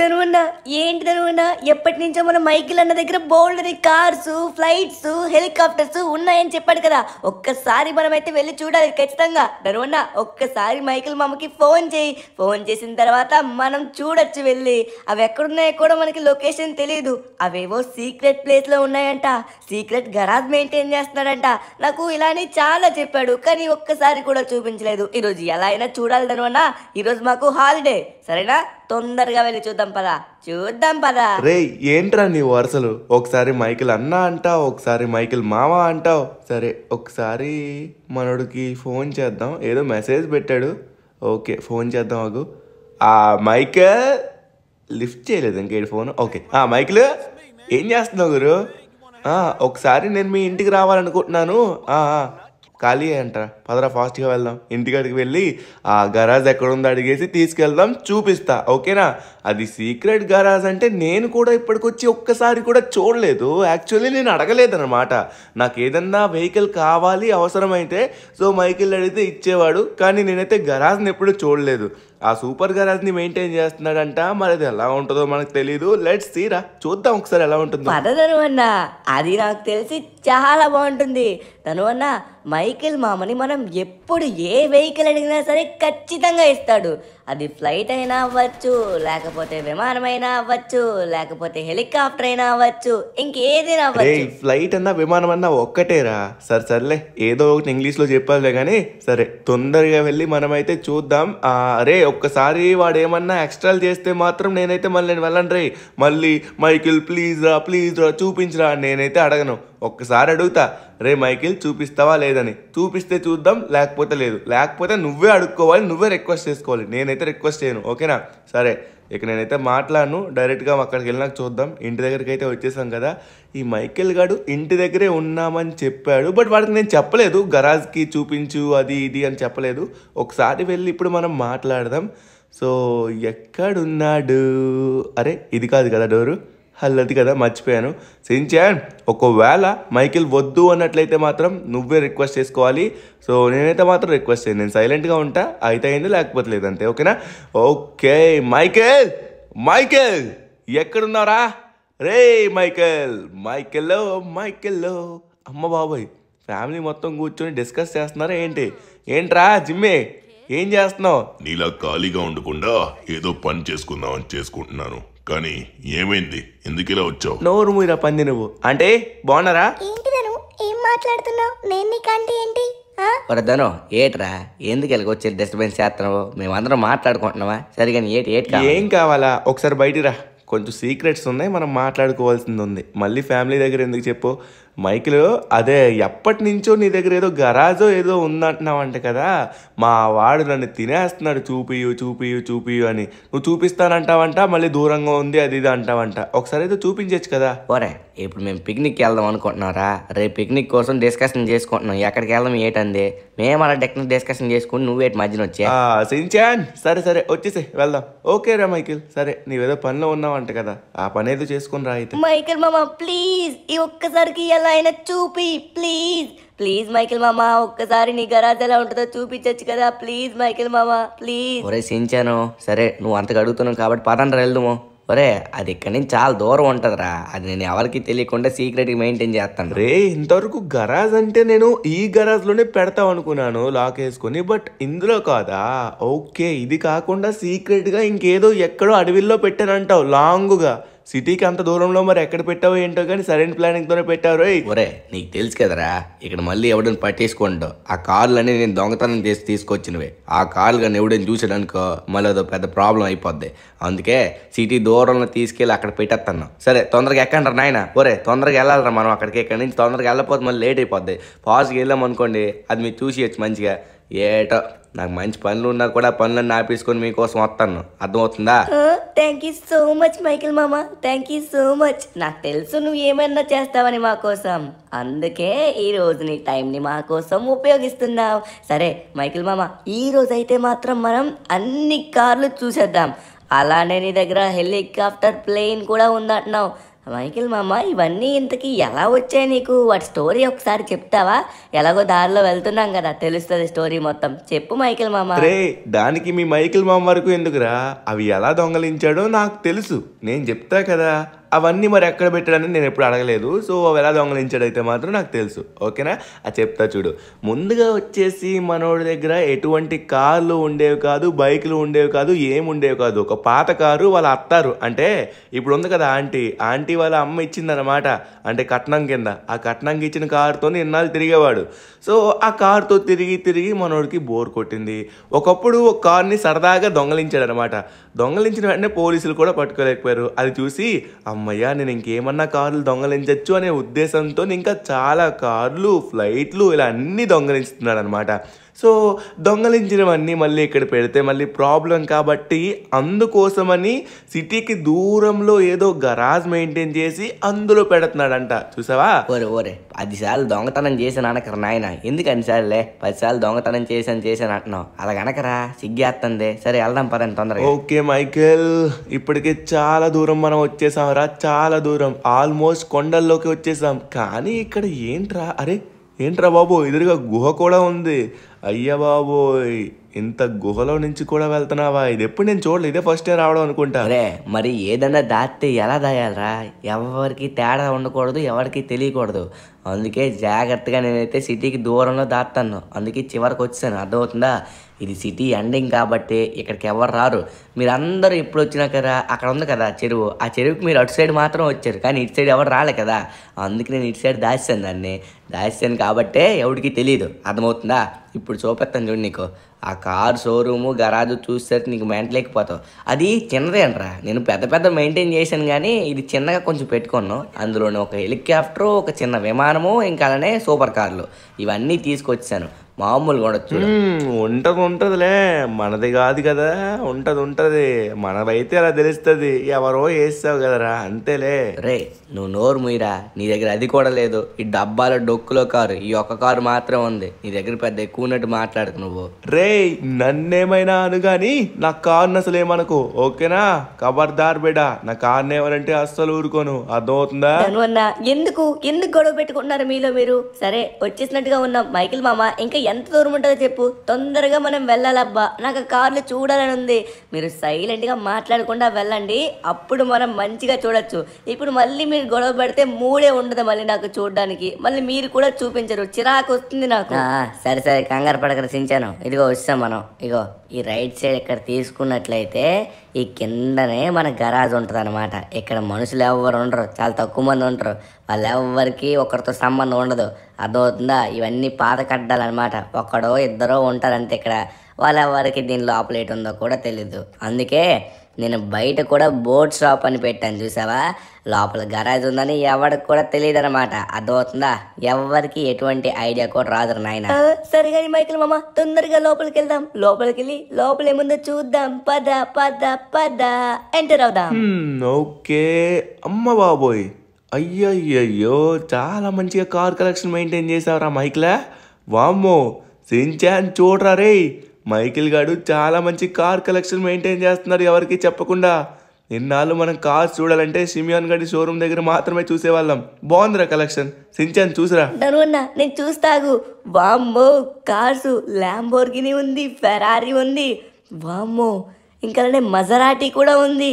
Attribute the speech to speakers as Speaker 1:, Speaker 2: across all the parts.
Speaker 1: ధనువన్న ఏంటి ధనువన్న ఎప్పటి నుంచో మన మైకిల్ అన్న దగ్గర బోల్డరి కార్స్ ఫ్లైట్స్ హెలికాప్టర్స్ ఉన్నాయని చెప్పాడు కదా ఒక్కసారి మనమైతే వెళ్ళి చూడాలి ఖచ్చితంగా ధనువన్న ఒక్కసారి మైకిల్ మామకి ఫోన్ చేయి ఫోన్ చేసిన తర్వాత మనం చూడొచ్చు వెళ్ళి అవి ఎక్కడున్నాయో కూడా మనకి లొకేషన్ తెలియదు అవేవో సీక్రెట్ ప్లేస్లో ఉన్నాయంట సీక్రెట్ గరాజ్ మెయింటైన్ చేస్తున్నాడంట నాకు ఇలానే చాలా చెప్పాడు కానీ ఒక్కసారి కూడా చూపించలేదు ఈరోజు ఎలా అయినా చూడాలి ధనువన్న ఈరోజు మాకు హాలిడే సరేనా తొందరగా వెళ్ళి చూద్దాం పదా చూద్దాం పదా
Speaker 2: రే ఏంట్రా నీ వరుసలు ఒకసారి మైకిల్ అన్న అంటావు ఒకసారి మైకిల్ మామ అంటావు సరే ఒకసారి మనోడికి ఫోన్ చేద్దాం ఏదో మెసేజ్ పెట్టాడు ఓకే ఫోన్ చేద్దాం అగు ఆ మైకిల్ లిఫ్ట్ చేయలేదు ఇంకేడు ఫోన్ ఓకే ఆ మైకిల్ ఏం చేస్తున్నావు గురు ఒకసారి నేను మీ ఇంటికి రావాలనుకుంటున్నాను ఖాళీ అంట పదరా ఫాస్ట్గా వెళ్దాం ఇంటికాడికి వెళ్ళి ఆ గరాజ్ ఎక్కడుందో అడిగేసి తీసుకెళ్దాం చూపిస్తా ఓకేనా అది సీక్రెట్ గరాజ్ అంటే నేను కూడా ఇప్పటికొచ్చి ఒక్కసారి కూడా చూడలేదు యాక్చువల్లీ నేను అడగలేదన్నమాట నాకు ఏదన్నా వెహికల్ కావాలి అవసరమైతే సో మైకిల్ అడిగితే ఇచ్చేవాడు కానీ నేనైతే గరాజ్ని ఎప్పుడు చూడలేదు ఆ సూపర్ గరాజ్ని మెయింటైన్ చేస్తున్నాడంట మరి అది ఎలా ఉంటుందో మనకు తెలియదు లెట్స్ సీరా చూద్దాం ఒకసారి ఎలా ఉంటుందో అన్న అది నాకు
Speaker 1: తెలిసి చాలా బాగుంటుంది తను అన్న మైకిల్ మామని మనం ఎప్పుడు ఏ వెహికల్ అడిగినా సరే ఖచ్చితంగా ఇస్తాడు అది ఫ్లైట్ అయినా అవ్వచ్చు లేకపోతే విమానమైనా అవ్వచ్చు లేకపోతే హెలికాప్టర్ అయినా అవ్వచ్చు ఇంకేదైనా అవ్వచ్చు
Speaker 2: ఫ్లైట్ అన్నా విమానం అన్నా ఒక్కటేరా సరే సర్లే ఏదో ఒకటి ఇంగ్లీష్లో చెప్పాలి కానీ సరే తొందరగా వెళ్ళి మనమైతే చూద్దాం అరే ఒక్కసారి వాడు ఏమన్నా ఎక్స్ట్రాలు చేస్తే మాత్రం నేనైతే మళ్ళీ వెళ్ళండి రే మళ్ళీ మైకిల్ ప్లీజ్ రా ప్లీజ్ రా చూపించరా నేనైతే అడగను ఒక్కసారి అడుగుతా రే మైకిల్ చూపిస్తావా లేదని చూపిస్తే చూద్దాం లేకపోతే లేదు లేకపోతే నువ్వే అడుక్కోవాలి నువ్వే రిక్వెస్ట్ చేసుకోవాలి నేనైతే రిక్వెస్ట్ చేయను ఓకేనా సరే ఇక నేనైతే మాట్లాడను డైరెక్ట్గా అక్కడికి వెళ్ళినాక చూద్దాం ఇంటి దగ్గరికి అయితే వచ్చేసాం కదా ఈ మైకిల్ గారు ఇంటి దగ్గరే ఉన్నామని చెప్పాడు బట్ వాడికి నేను చెప్పలేదు గరాజ్కి చూపించు అది ఇది అని చెప్పలేదు ఒకసారి వెళ్ళి ఇప్పుడు మనం మాట్లాడదాం సో ఎక్కడున్నాడు అరే ఇది కాదు కదా డోరు అల్లది కదా మర్చిపోయాను సించాన్ ఒకవేళ మైకిల్ వద్దు అన్నట్లయితే మాత్రం నువ్వే రిక్వెస్ట్ చేసుకోవాలి సో నేనైతే మాత్రం రిక్వెస్ట్ చేయను నేను సైలెంట్గా ఉంటా అయితే అయింది లేకపోతే లేదంతే ఓకేనా ఓకే మైకేల్ మైకేల్ ఎక్కడున్నారా రే మైకేల్ మైకెల్లో మైకెల్లో అమ్మ బాబాయ్ ఫ్యామిలీ మొత్తం కూర్చొని డిస్కస్ చేస్తున్నారా ఏంటి ఏంట్రా
Speaker 3: జిమ్మే ఏం చేస్తున్నావు నీలా ఖాళీగా ఉండకుండా ఏదో పని చేసుకుందామని చేసుకుంటున్నాను కానీ ఏమైంది ఎందుకు ఇలా వచ్చావు నోరు మూయరా పంది నువ్వు అంటే బాగున్నారా ఏంటి
Speaker 4: ఏం మాట్లాడుతున్నావు నేను నీకు ఏంటి ఆ? ఏట్రా ఎందుకు ఇలాగ వచ్చి చేస్తున్నావు మేమందరం మాట్లాడుకుంటున్నావా సరిగా ఏటి ఏటి ఏం కావాలా ఒకసారి
Speaker 2: బయటికి కొంచెం సీక్రెట్స్ ఉన్నాయి మనం మాట్లాడుకోవాల్సింది ఉంది మళ్ళీ ఫ్యామిలీ దగ్గర ఎందుకు చెప్పు మైకిల్ అదే ఎప్పటి నుంచో నీ దగ్గర ఏదో గరాజో ఏదో ఉందంటున్నావంట కదా మా వాడు నన్ను తినేస్తున్నాడు చూపియు చూపియు చూపియు అని నువ్వు చూపిస్తానంటావంట మళ్ళీ
Speaker 4: దూరంగా ఉంది అది ఇది అంటావంట ఒకసారి ఏదో చూపించచ్చు కదా ఒరే ఇప్పుడు మేము పిక్నిక్కి వెళ్దాం అనుకుంటున్నారా రేపు పిక్నిక్ కోసం డిస్కషన్ చేసుకుంటున్నాం ఎక్కడికి వెళ్దాం ఏంటంది మేము అలా టెక్నిక్ డిస్కషన్ చేసుకుని ఏటి మధ్యన వచ్చే సరే సరే వచ్చేసి వెళ్దాం ఓకే రా మైకిల్ సరే నీవేదో
Speaker 2: పనిలో ఉన్నావంట కదా ఆ పని ఏదో చేసుకుని రా అయితే
Speaker 1: మైకిల్ మామ ప్లీజ్ ఈ ఒక్కసారికి ఎలా అయినా చూపి ప్లీజ్ ప్లీజ్ మైకిల్ మామ ఒక్కసారి నీ గరాజ్ ఎలా ఉంటుందో చూపించచ్చు కదా ప్లీజ్ మైకిల్ మామ ప్లీజ్ ఒరే
Speaker 4: సించాను సరే నువ్వు అంతగా అడుగుతున్నావు కాబట్టి పదండి వెళ్దాము ఒరే అది ఇక్కడి నుంచి చాలా దూరం ఉంటుందిరా అది నేను ఎవరికి తెలియకుండా సీక్రెట్గా మెయింటైన్ చేస్తాను రే
Speaker 2: ఇంతవరకు గరాజ్ అంటే నేను ఈ గరాజ్లోనే పెడతాం అనుకున్నాను లాక్ వేసుకొని బట్ ఇందులో కాదా ఓకే ఇది కాకుండా సీక్రెట్గా ఇంకేదో ఎక్కడో అడవిలో పెట్టానంటావు లాంగ్గా సిటీకి అంత దూరంలో మరి ఎక్కడ పెట్టావో ఏంటో కానీ సరైన ప్లానింగ్తోనే పెట్టారు
Speaker 4: ఒరే నీకు తెలుసు కదరా ఇక్కడ మళ్ళీ ఎవడని పట్టేసుకోండు ఆ కార్లు అనేది నేను దొంగతనం చేసి తీసుకొచ్చినవి ఆ కార్లు కానీ ఎవడని చూసాడనుకో మళ్ళీ అదో పెద్ద ప్రాబ్లం అయిపోద్ది అందుకే సిటీ దూరంలో తీసుకెళ్ళి అక్కడ పెట్టేస్తాను సరే తొందరగా ఎక్కండి నాయన ఒరే తొందరగా వెళ్ళాలరా మనం అక్కడికి ఎక్కడి నుంచి తొందరగా వెళ్ళకపోతే మళ్ళీ లేట్ అయిపోద్ది ఫాస్ట్గా వెళ్ళామనుకోండి అది మీరు చూసి మంచిగా ఏటో నాకు మంచి పనులు ఉన్నా కూడా పనులను ఆపేసుకొని మీకోసం వస్తాను అర్థమవుతుందా
Speaker 1: thank you so much Michael మామ థ్యాంక్ యూ సో మచ్ నాకు తెలుసు నువ్వు ఏమైనా చేస్తావని మా కోసం అందుకే ఈ రోజు నీ టైంని మా కోసం ఉపయోగిస్తున్నావు సరే మైకిల్ మామ ఈ రోజు అయితే మాత్రం మనం అన్ని కార్లు చూసేద్దాం అలానే నీ దగ్గర హెలికాప్టర్ ప్లేన్ కూడా ఉందంటున్నావు మైకిల్ మామ ఇవన్నీ ఇంతకీ ఎలా వచ్చాయి నీకు వాటి స్టోరీ ఒకసారి చెప్తావా ఎలాగో దారిలో వెళ్తున్నాం కదా తెలుస్తుంది స్టోరీ మొత్తం చెప్పు మైకిల్ మామ రే
Speaker 2: దానికి మీ మైకిల్ మామ వరకు ఎందుకురా అవి ఎలా దొంగలించాడో నాకు తెలుసు నేను చెప్తా కదా అవన్నీ మరి ఎక్కడ పెట్టాడని నేను ఎప్పుడు అడగలేదు సో అవి ఎలా దొంగలించాడైతే మాత్రం నాకు తెలుసు ఓకేనా అది చెప్తా చూడు ముందుగా వచ్చేసి మనోడి దగ్గర ఎటువంటి కార్లు ఉండేవి కాదు బైకులు ఉండేవి కాదు ఏమి ఉండేవి కాదు ఒక పాత కారు వాళ్ళ అత్తారు అంటే ఇప్పుడు ఉంది కదా ఆంటీ ఆంటీ వాళ్ళ అమ్మ ఇచ్చిందనమాట అంటే కట్నం కింద ఆ కట్నంకి ఇచ్చిన కారుతో ఇన్నాళ్ళు తిరిగేవాడు సో ఆ కారుతో తిరిగి తిరిగి మనోడికి బోర్ కొట్టింది ఒకప్పుడు ఒక కార్ని సరదాగా దొంగలించాడు అనమాట దొంగలించిన వెంటనే పోలీసులు కూడా పట్టుకోలేకపోయారు అది చూసి అమ్మయ్య నేను ఇంకేమన్నా కార్లు దొంగలించచ్చు అనే ఉద్దేశంతో ఇంకా చాలా కార్లు ఫ్లైట్లు ఇలా అన్నీ దొంగలించుతున్నాడు అనమాట సో దొంగలించినవన్నీ మళ్ళీ ఇక్కడ పెడితే మళ్ళీ ప్రాబ్లం కాబట్టి అందుకోసమని సిటీకి
Speaker 4: దూరంలో ఏదో గరాజ్ మెయింటైన్ చేసి అందులో పెడుతున్నాడంట చూసావా ఓరే ఓరే పదిసార్లు దొంగతనం చేసాను అనకరా నాయన ఎందుకు అన్నిసార్లే పదిసార్లు దొంగతనం చేశాను చేశాను అంటున్నావు అలా కనకరా సిగ్గేస్తుంది సరే వెళ్దాం పదండి తొందరగా
Speaker 2: ఓకే మైకేల్ ఇప్పటికే చాలా దూరం మనం వచ్చేసాం రా చాలా దూరం ఆల్మోస్ట్ కొండల్లోకి వచ్చేసాం కానీ ఇక్కడ ఏంట్రా అరే ఏంట్రా బాబు ఎదురుగా గుహ కూడా ఉంది అయ్యబాబోయ్
Speaker 4: ఇంత గుహలో నుంచి కూడా వెళ్తున్నావా ఇది ఎప్పుడు నేను చూడలేదు ఇదే ఫస్ట్ ఇయర్ రావడం అనుకుంటా అరే మరి ఏదన్నా దాటితే ఎలా దాయాలరా ఎవరికి తేడా ఉండకూడదు ఎవరికి తెలియకూడదు అందుకే జాగ్రత్తగా నేనైతే సిటీకి దూరంలో దాటుతాను అందుకే చివరికి వచ్చాను అర్థమవుతుందా ఇది సిటీ ఎండింగ్ కాబట్టి ఇక్కడికి ఎవరు రారు మీరందరూ ఎప్పుడు వచ్చినా కదా అక్కడ ఉంది కదా చెరువు ఆ చెరువుకి మీరు అటు సైడ్ మాత్రం వచ్చారు కానీ ఇటు సైడ్ ఎవరు రాలే కదా అందుకే నేను ఇటు సైడ్ దాచాను దాన్ని దాచాను కాబట్టే ఎవడికి తెలియదు అర్థమవుతుందా ఇప్పుడు చూపెత్తాను చూడు నీకు ఆ కార్ షోరూము గరాజు చూస్తే నీకు మెంటలేకపోతావు అది చిన్నదే అంటరా నేను పెద్ద పెద్ద మెయింటైన్ చేశాను కానీ ఇది చిన్నగా కొంచెం పెట్టుకున్నాను అందులోనే ఒక హెలికాప్టర్ ఒక చిన్న విమానము ఇంకా అలానే సూపర్ కార్లు ఇవన్నీ తీసుకొచ్చాను మామూలుగా ఉండొచ్చు ఉంటది ఉంటదిలే మనది కాదు కదా ఉంటది ఉంటది మనదైతే అలా తెలుస్తుంది ఎవరో వేస్తావు కదరా అంతేలే రే నువ్వు నోరు ముయిరా నీ దగ్గర అది కూడా లేదు ఈ డబ్బాలో డొక్కులో కారు ఈ ఒక్క కారు మాత్రం ఉంది నీ దగ్గర పెద్ద ఎక్కువనట్టు మాట్లాడకు నువ్వు రే
Speaker 2: నన్నేమైనా అను గాని నా కారు అసలు
Speaker 4: ఓకేనా కబర్దార్
Speaker 2: బిడా నా కారు ఏమనంటే అస్సలు ఊరుకోను అర్థమవుతుందా
Speaker 1: ఎందుకు ఎందుకు గొడవ పెట్టుకుంటున్నారు మీలో మీరు సరే వచ్చేసినట్టుగా ఉన్నాం మైకిల్ మామ ఇంకా ఎంత దూరం ఉంటుందో చెప్పు తొందరగా మనం వెళ్ళాలబ్బా నాకు కార్లు చూడాలని ఉంది మీరు సైలెంట్గా మాట్లాడకుండా వెళ్ళండి అప్పుడు మనం మంచిగా చూడొచ్చు ఇప్పుడు మళ్ళీ మీరు గొడవ పెడితే మూడే ఉండదు మళ్ళీ నాకు చూడడానికి మళ్ళీ మీరు కూడా చూపించరు చిరాకు వస్తుంది నాకు సరే సరే కంగారు పడకర సించాను ఇదిగో వచ్చాం మనం ఇగో ఈ రైట్ సైడ్ ఇక్కడ తీసుకున్నట్లయితే ఈ కిందనే మన గరాజ్ ఉంటుంది అనమాట ఇక్కడ మనుషులు ఎవరు ఉండరు చాలా తక్కువ మంది ఉంటారు వాళ్ళు ఎవరికి ఒకరితో సంబంధం ఉండదు అర్థమవుతుందా ఇవన్నీ పాత కట్టాలన్నమాట ఒకడో ఇద్దరో ఉంటారంతే ఇక్కడ వాళ్ళెవరికి దీని లోపలేట్ ఉందో కూడా తెలీదు అందుకే నేను బయట కూడా బోట్ షాప్ అని పెట్టాను చూసావా లోపల గరాజ్ ఉందని ఎవరికి కూడా తెలియదు అనమాట అర్థమవుతుందా ఎవరికి ఎటువంటి ఐడియా కూడా రాదు నాయన సరే కానీ మైకిల్ మామ తొందరగా లోపలికి వెళ్దాం లోపలికి వెళ్ళి లోపల ఏముందో చూద్దాం పద పద పద ఎంటర్ అవుదాం
Speaker 2: ఓకే అమ్మ బాబోయ్ అయ్యయ్యో చాలా మంచిగా కార్ కలెక్షన్ మెయింటైన్ చేసావురా మైకిలా వామ్మో సించాన్ చూడరా రే మైకిల్ గాడు చాలా మంచి కార్ కలెక్షన్ మెయింటైన్ చేస్తున్నారు ఎవరికి చెప్పకుండా ఎన్నాళ్ళు మనం కార్స్ చూడాలంటే సిమియాన్ గడి షోరూమ్ దగ్గర మాత్రమే చూసేవాళ్ళం బాగుందిరా కలెక్షన్ సించాన్ చూసిరా
Speaker 1: అన్న నేను చూస్తాగు వామ్మో కార్సు ల్యాంబోర్గిని ఉంది ఫెరారీ ఉంది వామ్మో ఇంకా మజరాటి కూడా ఉంది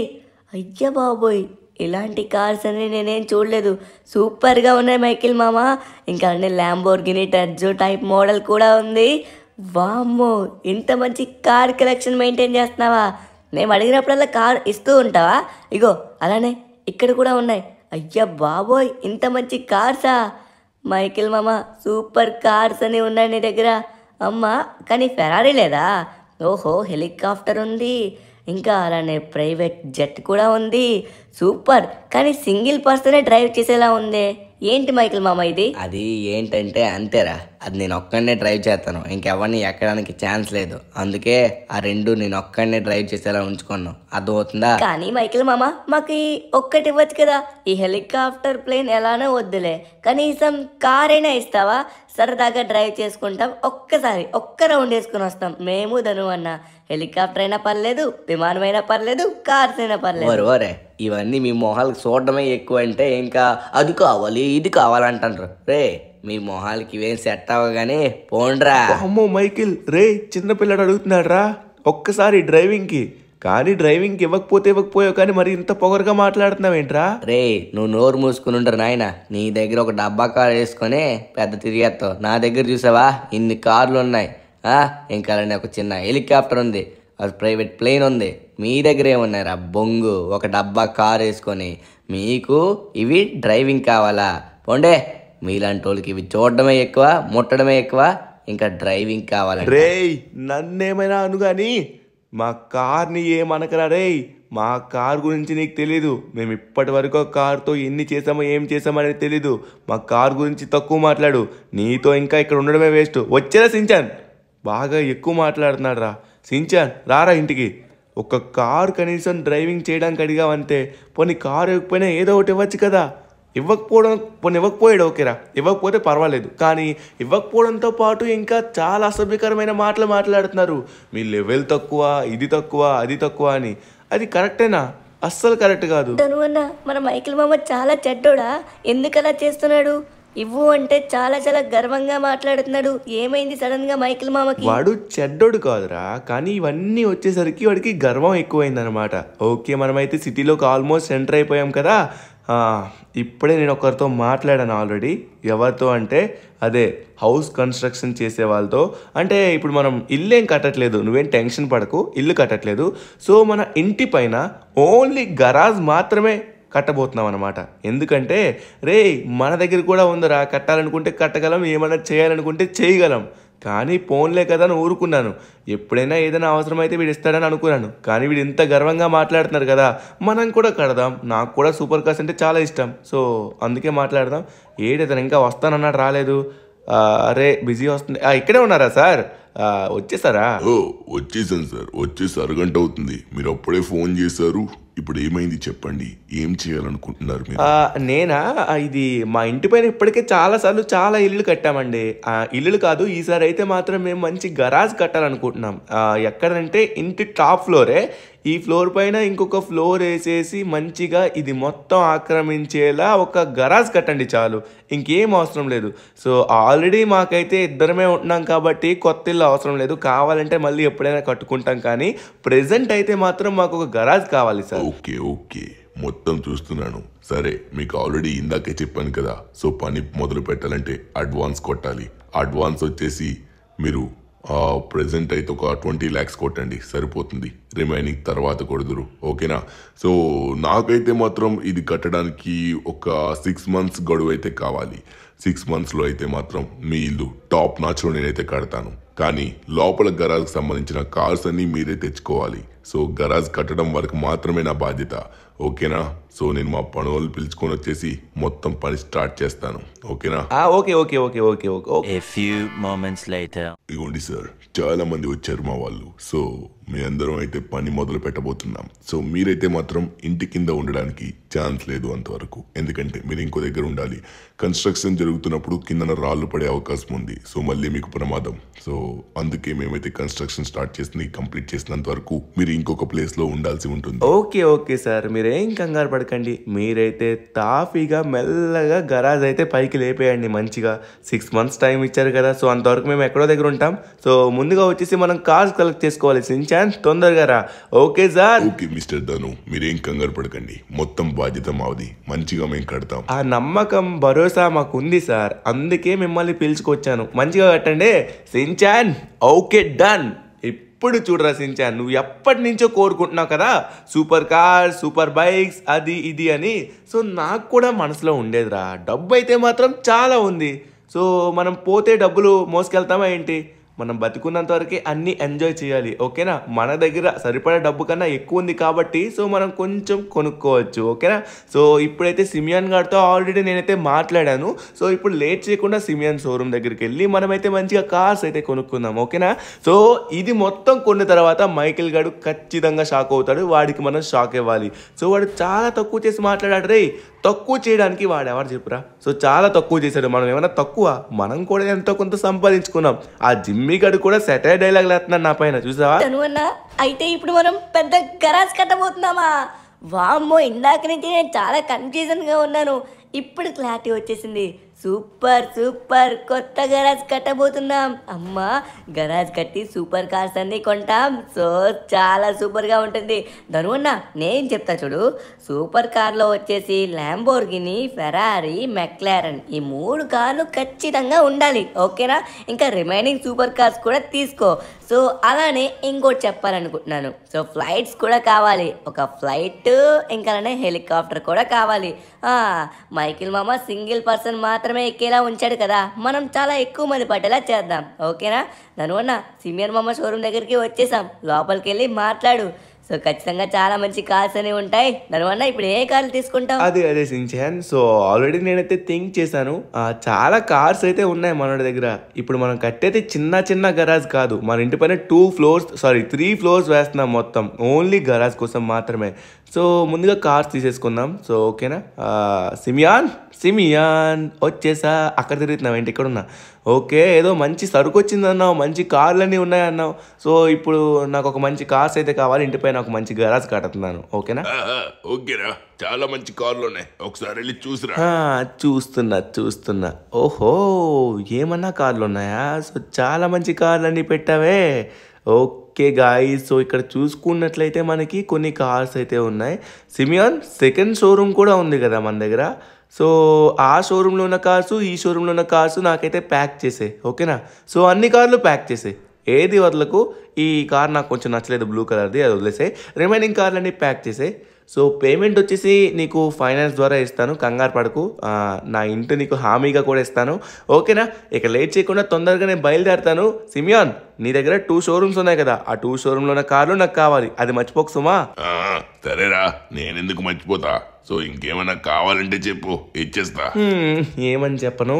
Speaker 1: అయ్యా బాబోయ్ ఇలాంటి కార్స్ అని నేనేం చూడలేదు సూపర్గా ఉన్నాయి మైకిల్ మామ ఇంకా ల్యాంబోర్గిని టర్జో టైప్ మోడల్ కూడా ఉంది వామ్మో ఇంత మంచి కార్ కలెక్షన్ మెయింటైన్ చేస్తున్నావా మేము అడిగినప్పుడల్లా కార్ ఇస్తూ ఉంటావా ఇగో అలానే ఇక్కడ కూడా ఉన్నాయి అయ్యా బాబోయ్ ఇంత మంచి కార్సా మైకిల్ మామ సూపర్ కార్స్ అని ఉన్నాయి నీ దగ్గర అమ్మ కానీ ఫెరారీ లేదా ఓహో హెలికాప్టర్ ఉంది ఇంకా అలానే ప్రైవేట్ జెట్ కూడా ఉంది సూపర్ కానీ సింగిల్ పర్సనే
Speaker 4: డ్రైవ్ చేసేలా ఉంది ఏంటి మైకిల్ మామ ఇది అది ఏంటంటే అంతేరా అది నేను ఒక్కడనే డ్రైవ్ చేస్తాను ఇంకెవరిని ఎక్కడానికి ఛాన్స్ లేదు అందుకే ఆ రెండు నేను ఒక్కడనే డ్రైవ్ చేసేలా ఉంచుకున్నాను అవుతుందా
Speaker 1: కానీ మైకిల్ మామ మాకు ఈ ఒక్కటి ఇవ్వచ్చు కదా ఈ హెలికాప్టర్ ప్లేన్ ఎలానో వద్దులే కనీసం కార్ అయినా ఇస్తావా సరదాగా డ్రైవ్ చేసుకుంటాం ఒక్కసారి ఒక్క రౌండ్ వేసుకుని వస్తాం మేము ధను అన్న హెలికాప్టర్ అయినా పర్లేదు విమానం అయినా పర్లేదు కార్స్ అయినా పర్లేదు ఓరే
Speaker 4: ఇవన్నీ మీ మొహాలకు చూడడమే ఎక్కువ అంటే ఇంకా అది కావాలి ఇది కావాలంటారు రే మీ మొహాలకి ఇవేం సెట్ అవ్వగానే పోండ్రా
Speaker 2: అమ్మో మైకిల్ రే చిన్నపిల్లడు అడుగుతున్నాడు రా ఒక్కసారి డ్రైవింగ్కి కానీ డ్రైవింగ్ ఇవ్వకపోతే ఇవ్వకపోయావు కానీ మరి ఇంత
Speaker 4: పొగరుగా మాట్లాడుతున్నావేంట్రా రే నువ్వు నోరు మూసుకుని ఉండరు నాయన నీ దగ్గర ఒక డబ్బా కార్ వేసుకొని పెద్ద తిరిగేస్తావు నా దగ్గర చూసావా ఇన్ని కార్లు ఉన్నాయి ఇంకా ఒక చిన్న హెలికాప్టర్ ఉంది అది ప్రైవేట్ ప్లేన్ ఉంది మీ దగ్గరే ఉన్నారా బొంగు ఒక డబ్బా కార్ వేసుకొని మీకు ఇవి డ్రైవింగ్ కావాలా పోండే మీలాంటి వాళ్ళకి ఇవి చూడడమే ఎక్కువ ముట్టడమే ఎక్కువ ఇంకా డ్రైవింగ్ కావాలి రే
Speaker 2: నన్నేమైనా అను కానీ మా కార్ని ఏమనకరా రే మా కార్ గురించి నీకు తెలీదు మేము ఇప్పటి వరకు కార్తో ఎన్ని చేసామో ఏం చేసామో అనేది తెలీదు మా కార్ గురించి తక్కువ మాట్లాడు నీతో ఇంకా ఇక్కడ ఉండడమే వేస్ట్ వచ్చేరా సించాన్ బాగా ఎక్కువ మాట్లాడుతున్నాడు రా సించాన్ రారా ఇంటికి ఒక కారు కనీసం డ్రైవింగ్ చేయడానికి అడిగావంటే పోనీ కారు ఇవ్వకపోయినా ఏదో ఒకటి ఇవ్వచ్చు కదా ఇవ్వకపోవడం పోనీ ఇవ్వకపోయాడు ఓకేరా ఇవ్వకపోతే పర్వాలేదు కానీ ఇవ్వకపోవడంతో పాటు ఇంకా చాలా అసభ్యకరమైన మాటలు మాట్లాడుతున్నారు మీ లెవెల్ తక్కువ ఇది తక్కువ అది తక్కువ అని అది కరెక్టేనా అస్సలు కరెక్ట్ కాదు
Speaker 1: మన మైకిల్ మామ చాలా చెడ్డోడా ఎందుకు అలా చేస్తున్నాడు ఇవ్వు అంటే చాలా చాలా గర్వంగా మాట్లాడుతున్నాడు ఏమైంది సడన్ గా మైకిల్ మామకి వాడు
Speaker 2: చెడ్డోడు కాదురా కానీ ఇవన్నీ వచ్చేసరికి వాడికి గర్వం ఎక్కువైంది అనమాట ఓకే మనమైతే సిటీలోకి ఆల్మోస్ట్ ఎంటర్ అయిపోయాం కదా ఇప్పుడే నేను ఒకరితో మాట్లాడాను ఆల్రెడీ ఎవరితో అంటే అదే హౌస్ కన్స్ట్రక్షన్ చేసే వాళ్ళతో అంటే ఇప్పుడు మనం ఇల్లు ఏం కట్టట్లేదు నువ్వేం టెన్షన్ పడకు ఇల్లు కట్టట్లేదు సో మన ఇంటి పైన ఓన్లీ గరాజ్ మాత్రమే కట్టబోతున్నాం అనమాట ఎందుకంటే రే మన దగ్గర కూడా ఉందరా కట్టాలనుకుంటే కట్టగలం ఏమైనా చేయాలనుకుంటే చేయగలం కానీ ఫోన్లే కదా అని ఊరుకున్నాను ఎప్పుడైనా ఏదైనా అవసరమైతే వీడు ఇస్తాడని అనుకున్నాను కానీ వీడు ఇంత గర్వంగా మాట్లాడుతున్నారు కదా మనం కూడా కడదాం నాకు కూడా సూపర్ కాస్ట్ అంటే చాలా ఇష్టం సో అందుకే మాట్లాడదాం ఇతను ఇంకా వస్తానన్నాడు రాలేదు అరే బిజీ వస్తుంది ఇక్కడే ఉన్నారా సార్ వచ్చేసారా
Speaker 3: వచ్చేసాను సార్ వచ్చేసి అరగంట అవుతుంది మీరు అప్పుడే ఫోన్ చేశారు ఇప్పుడు ఏమైంది చెప్పండి ఏం చేయాలనుకుంటున్నారు
Speaker 2: నేనా ఇది మా ఇంటి పైన ఇప్పటికే చాలా సార్లు చాలా ఇల్లు కట్టామండి ఇల్లులు కాదు ఈసారి అయితే మాత్రం మేము మంచి గరాజ్ కట్టాలనుకుంటున్నాం ఎక్కడంటే ఇంటి టాప్ ఫ్లోరే ఈ ఫ్లోర్ పైన ఇంకొక ఫ్లోర్ వేసేసి మంచిగా ఇది మొత్తం ఆక్రమించేలా ఒక గరాజ్ కట్టండి చాలు ఇంకేం అవసరం లేదు సో ఆల్రెడీ మాకైతే ఇద్దరమే ఉంటున్నాం కాబట్టి కొత్త ఇల్లు అవసరం లేదు కావాలంటే మళ్ళీ ఎప్పుడైనా కట్టుకుంటాం కానీ
Speaker 3: ప్రెజెంట్ అయితే మాత్రం మాకు ఒక గరాజ్ కావాలి సార్ ఓకే ఓకే మొత్తం చూస్తున్నాను సరే మీకు ఆల్రెడీ ఇందాకే చెప్పాను కదా సో పని మొదలు పెట్టాలంటే అడ్వాన్స్ కొట్టాలి అడ్వాన్స్ వచ్చేసి మీరు ప్రజెంట్ అయితే ఒక ట్వంటీ ల్యాక్స్ కొట్టండి సరిపోతుంది రిమైనింగ్ తర్వాత కొడుదురు ఓకేనా సో నాకైతే మాత్రం ఇది కట్టడానికి ఒక సిక్స్ మంత్స్ గడువు అయితే కావాలి సిక్స్ మంత్స్లో అయితే మాత్రం మీ ఇల్లు టాప్ నాచ్లో నేనైతే కడతాను కానీ లోపల గరాజ్కి సంబంధించిన కార్స్ అన్నీ మీరే తెచ్చుకోవాలి సో గరాజ్ కట్టడం వరకు మాత్రమే నా బాధ్యత ఓకేనా సో నేను మా వాళ్ళు పిలుచుకొని వచ్చేసి మొత్తం పని స్టార్ట్ చేస్తాను ఓకేనా okay okay okay okay okay few moments ఇగోండి సార్ చాలా మంది వచ్చారు మా వాళ్ళు సో మీ అందరం అయితే పని మొదలు పెట్టబోతున్నాం సో మీరైతే మాత్రం ఇంటి కింద ఉండడానికి ఛాన్స్ లేదు అంతవరకు ఎందుకంటే మీరు ఇంకో దగ్గర ఉండాలి కన్స్ట్రక్షన్ జరుగుతున్నప్పుడు కిందన రాళ్ళు పడే అవకాశం ఉంది సో మళ్ళీ మీకు ప్రమాదం సో అందుకే మేమైతే కన్స్ట్రక్షన్ స్టార్ట్ చేసింది కంప్లీట్ చేసినంత వరకు మీరు ఇంకొక ప్లేస్లో ఉండాల్సి ఉంటుంది
Speaker 2: ఓకే ఓకే సార్ మీరేం కంగారు పడకండి మీరైతే తాఫీగా మెల్లగా గరాజ్ అయితే పైకి లేపేయండి మంచిగా సిక్స్ మంత్స్ టైం ఇచ్చారు కదా సో అంతవరకు మేము ఎక్కడో దగ్గర ఉంటాం సో ముందుగా వచ్చేసి మనం కార్స్
Speaker 3: కలెక్ట్ చేసుకోవాలి ఛాన్స్ తొందరగా రా okay sir okay mister Dhanu మీరేం కంగారు పడకండి మొత్తం బాధ్యత మాది మంచిగా మేము కడతాం
Speaker 2: ఆ నమ్మకం భరోసా మాకు ఉంది సార్ అందుకే మిమ్మల్ని పిలుచుకొచ్చాను మంచిగా కట్టండి సించాన్ ఓకే డన్ ఎప్పుడు చూడరా సించాన్ నువ్వు ఎప్పటి నుంచో కోరుకుంటున్నావు కదా సూపర్ కార్ సూపర్ బైక్స్ అది ఇది అని సో నాకు కూడా మనసులో ఉండేదిరా డబ్బు అయితే మాత్రం చాలా ఉంది సో మనం పోతే డబ్బులు మోసుకెళ్తామా ఏంటి మనం బతికున్నంత వరకే అన్ని ఎంజాయ్ చేయాలి ఓకేనా మన దగ్గర సరిపడే డబ్బు కన్నా ఎక్కువ ఉంది కాబట్టి సో మనం కొంచెం కొనుక్కోవచ్చు ఓకేనా సో ఇప్పుడైతే సిమియాన్ గారితో ఆల్రెడీ నేనైతే మాట్లాడాను సో ఇప్పుడు లేట్ చేయకుండా సిమియాన్ షోరూమ్ దగ్గరికి వెళ్ళి మనమైతే మంచిగా కార్స్ అయితే కొనుక్కుందాం ఓకేనా సో ఇది మొత్తం కొన్న తర్వాత మైకిల్ గారు ఖచ్చితంగా షాక్ అవుతాడు వాడికి మనం షాక్ ఇవ్వాలి సో వాడు చాలా తక్కువ చేసి మాట్లాడాడు రే తక్కువ చేయడానికి వాడేవాడు చెప్పురా సో చాలా తక్కువ చేశాడు మనం ఏమైనా తక్కువ మనం కూడా ఎంతో కొంత సంపాదించుకున్నాం ఆ జిమ్మి గడు కూడా సెటైర్ డైలాగ్ లేస్తున్నాడు నా పైన చూసావా
Speaker 1: అయితే ఇప్పుడు మనం పెద్ద గరాజ్ కట్టబోతున్నామా వామ్మో ఇందాక నుంచి నేను చాలా గా ఉన్నాను ఇప్పుడు క్లారిటీ వచ్చేసింది సూపర్ సూపర్ కొత్త గరాజ్ కట్టబోతున్నాం అమ్మా గరాజ్ కట్టి సూపర్ కార్స్ అన్ని కొంటాం సో చాలా సూపర్గా ఉంటుంది ధనువన్న నేను చెప్తా చూడు సూపర్ కార్లో వచ్చేసి ల్యాంబోర్గిని ఫెరారీ మెక్లారన్ ఈ మూడు కార్లు ఖచ్చితంగా ఉండాలి ఓకేనా ఇంకా రిమైనింగ్ సూపర్ కార్స్ కూడా తీసుకో సో అలానే ఇంకోటి చెప్పాలనుకుంటున్నాను సో ఫ్లైట్స్ కూడా కావాలి ఒక ఫ్లైట్ ఇంకా అలానే హెలికాప్టర్ కూడా కావాలి మైకిల్ మామ సింగిల్ పర్సన్ మాత్రమే ఎక్కేలా ఉంచాడు కదా మనం చాలా ఎక్కువ మంది పట్టేలా చేద్దాం ఓకేనా దానివల్ల సీనియర్ మామ షోరూమ్ దగ్గరికి వచ్చేసాం లోపలికి వెళ్ళి మాట్లాడు సో ఖచ్చితంగా చాలా మంచి కార్స్ అనేవి ఉంటాయి దానివల్ల ఇప్పుడు ఏ కార్లు తీసుకుంటాం అది
Speaker 2: అదే సించాన్ సో ఆల్రెడీ నేనైతే థింక్ చేశాను చాలా కార్స్ అయితే ఉన్నాయి మనోడి దగ్గర ఇప్పుడు మనం కట్టేది చిన్న చిన్న గరాజ్ కాదు మన ఇంటి పైన two floors sorry three floors వేస్తున్నాం మొత్తం ఓన్లీ గరాజ్ కోసం మాత్రమే సో ముందుగా కార్స్ తీసేసుకుందాం సో ఓకేనా సిమియాన్ సిమియాన్ వచ్చేసా అక్కడ తిరుగుతున్నావు ఏంటి ఇక్కడ ఉన్నా ఓకే ఏదో మంచి సరుకు వచ్చిందన్నావు మంచి కార్లన్నీ ఉన్నాయన్నావు సో ఇప్పుడు నాకు ఒక మంచి కార్స్ అయితే కావాలి ఇంటిపైన ఒక మంచి గరాజ్ కడుతున్నాను ఓకేనా
Speaker 3: ఓకేరా చాలా మంచి కార్లు ఉన్నాయి ఒకసారి వెళ్ళి చూసిరా
Speaker 2: చూస్తున్నా చూస్తున్నా ఓహో ఏమన్నా కార్లు ఉన్నాయా సో చాలా మంచి కార్లు అన్నీ పెట్టావే ఓకే ఓకే గాయస్ సో ఇక్కడ చూసుకున్నట్లయితే మనకి కొన్ని కార్స్ అయితే ఉన్నాయి సిమియాన్ సెకండ్ షోరూమ్ కూడా ఉంది కదా మన దగ్గర సో ఆ షోరూంలో ఉన్న కార్స్ ఈ షోరూంలో ఉన్న కార్స్ నాకైతే ప్యాక్ చేసే ఓకేనా సో అన్ని కార్లు ప్యాక్ చేసే ఏది వదలకు ఈ కార్ నాకు కొంచెం నచ్చలేదు బ్లూ కలర్ది అది వదిలేసే రిమైనింగ్ కార్లన్నీ ప్యాక్ చేసే సో పేమెంట్ వచ్చేసి నీకు ఫైనాన్స్ ద్వారా ఇస్తాను కంగారు పడకు నా ఇంటి నీకు హామీగా కూడా ఇస్తాను ఓకేనా ఇక లేట్ చేయకుండా తొందరగా నేను బయలుదేరుతాను సిమియాన్ నీ దగ్గర టూ షోరూమ్స్ ఉన్నాయి కదా ఆ టూ షోరూమ్ లో కార్లు నాకు కావాలి అది మర్చిపోక సుమా
Speaker 3: సరేరా నేనెందుకు మర్చిపోతా సో ఇంకేమైనా కావాలంటే చెప్పు ఇచ్చేస్తా
Speaker 2: ఏమని చెప్పను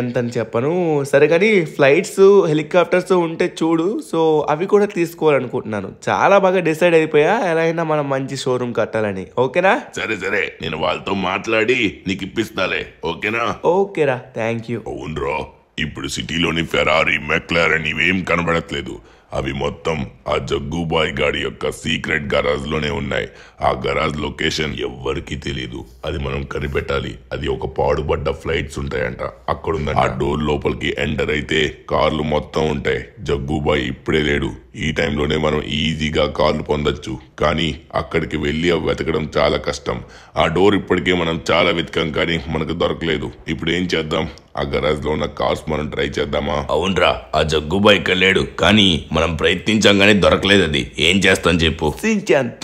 Speaker 2: ఎంత చెప్పను సరే కానీ ఫ్లైట్స్ హెలికాప్టర్స్ ఉంటే చూడు సో అవి కూడా తీసుకోవాలనుకుంటున్నాను చాలా బాగా డిసైడ్ అయిపోయా ఎలా అయినా మనం మంచి షోరూమ్ కట్టాలని ఓకేనా
Speaker 3: సరే సరే నేను వాళ్ళతో మాట్లాడి నీకు ఇప్పిస్తాలే ఓకేనా
Speaker 2: ఓకేరా థ్యాంక్ యూ
Speaker 3: అవునరా ఇప్పుడు సిటీలోని ఫెరారీ మెక్లర్ అని ఇవేం కనబడట్లేదు అవి మొత్తం ఆ జగ్గుబాయ్ గాడి యొక్క సీక్రెట్ గరాజ్లోనే ఉన్నాయి ఆ గరాజ్ లొకేషన్ ఎవ్వరికీ తెలియదు అది మనం కనిపెట్టాలి అది ఒక పాడుబడ్డ ఫ్లైట్స్ ఉంటాయంట అక్కడుందంట ఆ డోర్ లోపలికి ఎంటర్ అయితే కార్లు మొత్తం ఉంటాయి జగ్గుబాయ్ ఇప్పుడే లేడు ఈ టైంలోనే మనం ఈజీగా కార్లు పొందొచ్చు కానీ అక్కడికి వెళ్ళి అవి వెతకడం చాలా కష్టం ఆ డోర్ ఇప్పటికే మనం చాలా వెతకం కానీ మనకు దొరకలేదు ఇప్పుడు ఏం చేద్దాం ఆ గరాజ్లో ఉన్న కార్స్ మనం ట్రై చేద్దామా అవునరా ఆ జగ్గుబా ఇక్కడ లేడు కానీ మనం ప్రయత్నించాం కానీ దొరకలేదు అది ఏం చేస్తాం చెప్పు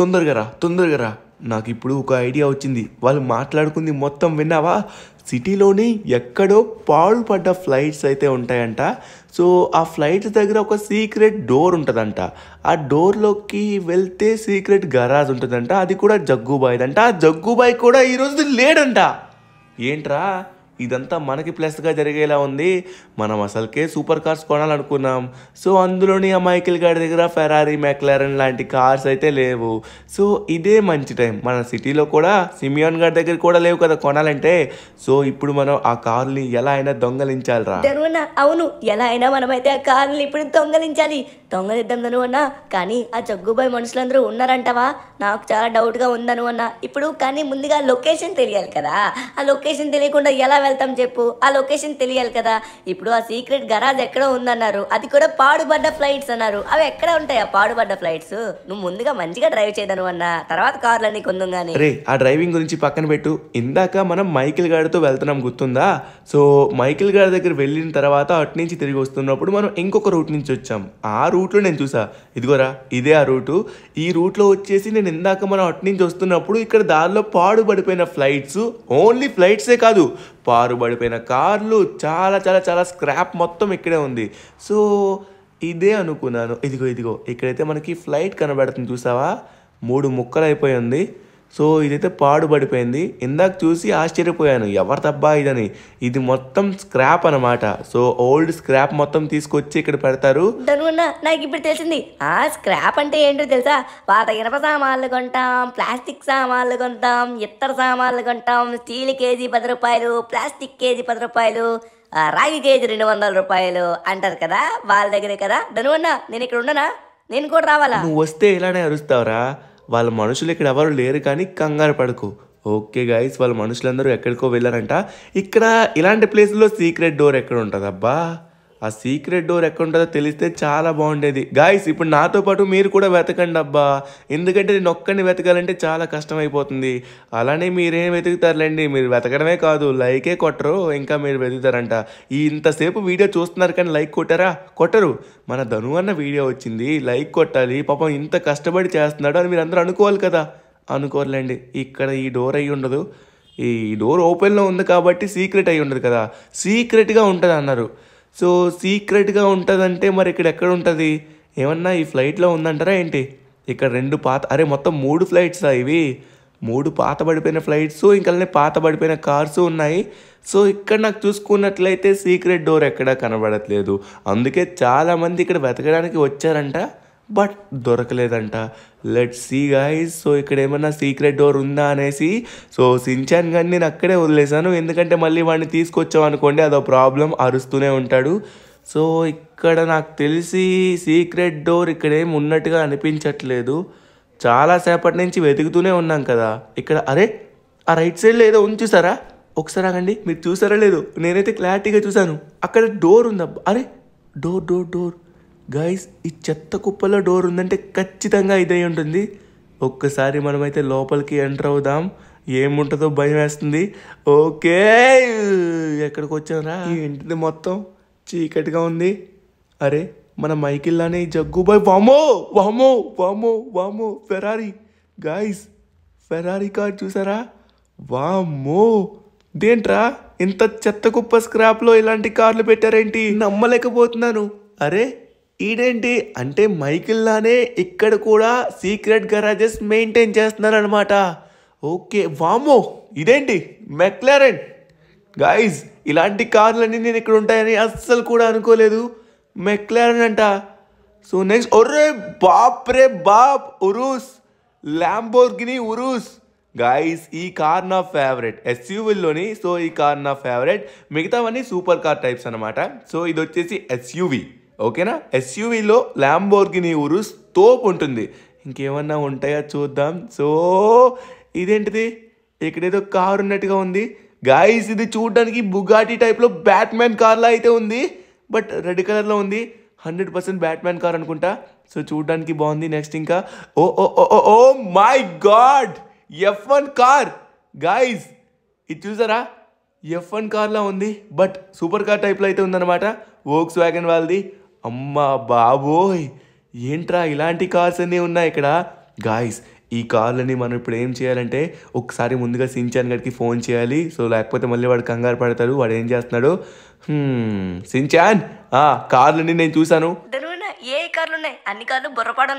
Speaker 2: తొందరగా రా తొందరగా రా నాకు ఇప్పుడు ఒక ఐడియా వచ్చింది వాళ్ళు మాట్లాడుకుంది మొత్తం విన్నావా సిటీలోని ఎక్కడో పాడుపడ్డ ఫ్లైట్స్ అయితే ఉంటాయంట సో ఆ ఫ్లైట్స్ దగ్గర ఒక సీక్రెట్ డోర్ ఉంటుందంట ఆ డోర్లోకి వెళ్తే సీక్రెట్ గరాజ్ ఉంటుందంట అది కూడా జగ్గుబాయ్ అంట ఆ జగ్గుబాయ్ కూడా ఈరోజు లేడంట ఏంట్రా ఇదంతా మనకి ప్లస్గా జరిగేలా ఉంది మనం అసలుకే సూపర్ కార్స్ కొనాలనుకున్నాం సో అందులోని ఆ మైకిల్ గారి దగ్గర ఫెరారీ మెక్లారన్ లాంటి కార్స్ అయితే లేవు సో ఇదే మంచి టైం మన సిటీలో కూడా సిమియాన్ గారి దగ్గర కూడా లేవు కదా కొనాలంటే సో ఇప్పుడు మనం ఆ కార్ని ఎలా అయినా దొంగలించాలి
Speaker 1: ధనువన్న అవును ఎలా అయినా మనమైతే ఆ కార్ని ఇప్పుడు దొంగలించాలి దొంగలిద్దాం అన్నా కానీ ఆ జగ్గుబాయ్ మనుషులందరూ ఉన్నారంటవా నాకు చాలా డౌట్గా అన్నా ఇప్పుడు కానీ ముందుగా లొకేషన్ తెలియాలి కదా ఆ లొకేషన్ తెలియకుండా ఎలా వెళ్తాం చెప్పు ఆ లొకేషన్ తెలియాలి కదా ఇప్పుడు ఆ సీక్రెట్ గరాజ్ ఎక్కడో ఉందన్నారు అది కూడా పాడుబడ్డ ఫ్లైట్స్ అన్నారు అవి ఎక్కడ ఉంటాయి ఆ పాడుబడ్డ ఫ్లైట్స్ నువ్వు ముందుగా మంచిగా డ్రైవ్ చేయదను అన్న తర్వాత కార్లన్నీ కొందుం గానీ
Speaker 2: ఆ డ్రైవింగ్ గురించి పక్కన పెట్టు ఇందాక మనం మైకిల్ గాడితో వెళ్తున్నాం గుర్తుందా సో మైకిల్ గారి దగ్గర వెళ్ళిన తర్వాత అటు నుంచి తిరిగి వస్తున్నప్పుడు మనం ఇంకొక రూట్ నుంచి వచ్చాం ఆ రూట్లో నేను చూసా ఇదిగోరా ఇదే ఆ రూటు ఈ రూట్లో వచ్చేసి నేను ఇందాక మనం అటు నుంచి వస్తున్నప్పుడు ఇక్కడ దారిలో పాడుబడిపోయిన ఫ్లైట్స్ ఓన్లీ ఫ్లైట్సే కాదు పారుబడిపోయిన కార్లు చాలా చాలా చాలా స్క్రాప్ మొత్తం ఇక్కడే ఉంది సో ఇదే అనుకున్నాను ఇదిగో ఇదిగో ఇక్కడైతే మనకి ఫ్లైట్ కనబడుతుంది చూసావా మూడు ముక్కలు అయిపోయి ఉంది సో ఇదైతే పాడుపడిపోయింది ఇందాక చూసి ఆశ్చర్యపోయాను తబ్బా ఇదని ఇది మొత్తం స్క్రాప్ అనమాట సో ఓల్డ్ స్క్రాప్ మొత్తం తీసుకొచ్చి ఇక్కడ పెడతారు
Speaker 1: నాకు ఇప్పుడు తెలిసింది ఆ స్క్రాప్ అంటే ఏంటో తెలుసా పాత ఇనప సామాన్లు కొంటాం ప్లాస్టిక్ సామాన్లు కొంటాం ఇత్తర సామాన్లు కొంటాం స్టీల్ కేజీ పది రూపాయలు ప్లాస్టిక్ కేజీ పది రూపాయలు రాగి కేజీ రెండు వందల రూపాయలు అంటారు కదా వాళ్ళ దగ్గరే కదా డనువన్నా నేను ఇక్కడ ఉండనా నేను కూడా రావాలా నువ్వు
Speaker 2: వస్తే ఇలానే అరుస్తావురా వాళ్ళ మనుషులు ఇక్కడ ఎవరు లేరు కానీ కంగారు పడకు ఓకే గాయస్ వాళ్ళ మనుషులందరూ ఎక్కడికో వెళ్ళారంట ఇక్కడ ఇలాంటి ప్లేస్లో సీక్రెట్ డోర్ ఎక్కడ ఉంటుంది అబ్బా ఆ సీక్రెట్ డోర్ ఉంటుందో తెలిస్తే చాలా బాగుండేది గాయస్ ఇప్పుడు నాతో పాటు మీరు కూడా వెతకండి అబ్బా ఎందుకంటే నేను ఒక్కడిని వెతకాలంటే చాలా కష్టమైపోతుంది అలానే మీరేం వెతుకుతారులేండి మీరు వెతకడమే కాదు లైకే కొట్టరు ఇంకా మీరు వెతుకుతారంట ఈ ఇంతసేపు వీడియో చూస్తున్నారు కానీ లైక్ కొట్టారా కొట్టరు మన ధను అన్న వీడియో వచ్చింది లైక్ కొట్టాలి పాపం ఇంత కష్టపడి చేస్తున్నాడు అని మీరు అందరూ అనుకోవాలి కదా అనుకోరులేండి ఇక్కడ ఈ డోర్ అయ్యి ఉండదు ఈ డోర్ ఓపెన్లో ఉంది కాబట్టి సీక్రెట్ అయ్యి ఉండదు కదా సీక్రెట్గా ఉంటుంది అన్నారు సో సీక్రెట్గా ఉంటుందంటే మరి ఇక్కడ ఎక్కడ ఉంటుంది ఏమన్నా ఈ ఫ్లైట్లో ఉందంటారా ఏంటి ఇక్కడ రెండు పాత అరే మొత్తం మూడు ఫ్లైట్స్ ఇవి మూడు పాత పడిపోయిన ఫ్లైట్స్ ఇంకా పాత పడిపోయిన కార్స్ ఉన్నాయి సో ఇక్కడ నాకు చూసుకున్నట్లయితే సీక్రెట్ డోర్ ఎక్కడా కనబడట్లేదు అందుకే చాలామంది ఇక్కడ వెతకడానికి వచ్చారంట బట్ దొరకలేదంట లెట్ సీ గాయస్ సో ఇక్కడ ఏమన్నా సీక్రెట్ డోర్ ఉందా అనేసి సో సించాన్ గాని నేను అక్కడే వదిలేశాను ఎందుకంటే మళ్ళీ వాడిని తీసుకొచ్చాం అనుకోండి అదో ప్రాబ్లం అరుస్తూనే ఉంటాడు సో ఇక్కడ నాకు తెలిసి సీక్రెట్ డోర్ ఇక్కడ ఏమి ఉన్నట్టుగా అనిపించట్లేదు చాలాసేపటి నుంచి వెతుకుతూనే ఉన్నాం కదా ఇక్కడ అరే ఆ రైట్ సైడ్లో ఏదో ఉంచుసారా ఒకసారి ఆగండి మీరు చూసారా లేదు నేనైతే క్లారిటీగా చూశాను అక్కడ డోర్ ఉందా అరే డోర్ డోర్ డోర్ గైస్ ఈ చెత్త కుప్పలో డోర్ ఉందంటే ఖచ్చితంగా ఇదే ఉంటుంది ఒక్కసారి మనమైతే లోపలికి ఎంటర్ అవుదాం ఏముంటుందో భయం వేస్తుంది ఓకే ఎక్కడికి వచ్చానరా ఏంటిది మొత్తం చీకటిగా ఉంది అరే మన మైకిల్లానే బాయ్ వామో వామో వామో వామో ఫెరారీ గాయస్ ఫెరారీ కార్ చూసారా వామో దేంట్రా ఇంత చెత్త కుప్ప స్క్రాప్లో ఇలాంటి కార్లు పెట్టారేంటి నమ్మలేకపోతున్నాను అరే ఈడేంటి అంటే మైకిల్లానే ఇక్కడ కూడా సీక్రెట్ గరాజెస్ మెయింటైన్ చేస్తున్నారనమాట ఓకే వామో ఇదేంటి మెక్లారెన్ గాయస్ ఇలాంటి కార్లన్నీ నేను ఇక్కడ ఉంటాయని అస్సలు కూడా అనుకోలేదు మెక్లారన్ అంట సో నెక్స్ట్ ఒర్రే బాప్ రే బాప్ ఉరూస్ ల్యాంబోర్గిని ఉరూస్ గాయస్ ఈ కార్ నా ఫేవరెట్ ఎస్యూవీలోని సో ఈ కార్ నా ఫేవరెట్ మిగతావన్నీ సూపర్ కార్ టైప్స్ అనమాట సో ఇది వచ్చేసి ఎస్యూవీ ఓకేనా ఎస్యూవీలో ల్యాంబోర్గిని ఉరుస్ తోపు ఉంటుంది ఇంకేమన్నా ఉంటాయా చూద్దాం సో ఇదేంటిది ఇక్కడేదో కారు ఉన్నట్టుగా ఉంది గాయస్ ఇది చూడడానికి బుగాటి టైప్లో బ్యాట్మెన్ కార్లా అయితే ఉంది బట్ రెడ్ కలర్లో ఉంది హండ్రెడ్ పర్సెంట్ బ్యాట్మెన్ కార్ అనుకుంటా సో చూడడానికి బాగుంది నెక్స్ట్ ఇంకా oh oh oh oh my god F one car guys ఇది చూసారా ఎఫ్ వన్ కార్లా ఉంది బట్ సూపర్ కార్ టైప్లో అయితే ఉందన్నమాట వోక్స్ వ్యాగన్ వాళ్ళది అమ్మా బాబోయ్ ఏంట్రా ఇలాంటి కార్స్ అన్నీ ఉన్నాయి ఇక్కడ గాయస్ ఈ కార్లని మనం ఇప్పుడు ఏం చేయాలంటే ఒకసారి ముందుగా సించాన్ గడికి ఫోన్ చేయాలి సో లేకపోతే మళ్ళీ వాడు కంగారు పడతాడు వాడు ఏం చేస్తున్నాడు సించాన్ కార్లని నేను చూశాను
Speaker 1: ఏ కార్లు ఉన్నాయి అన్ని కార్లు